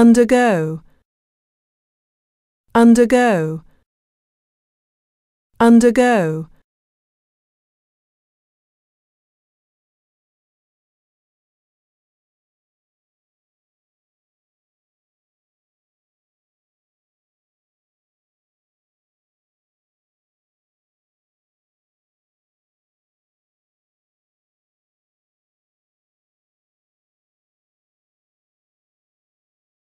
undergo undergo undergo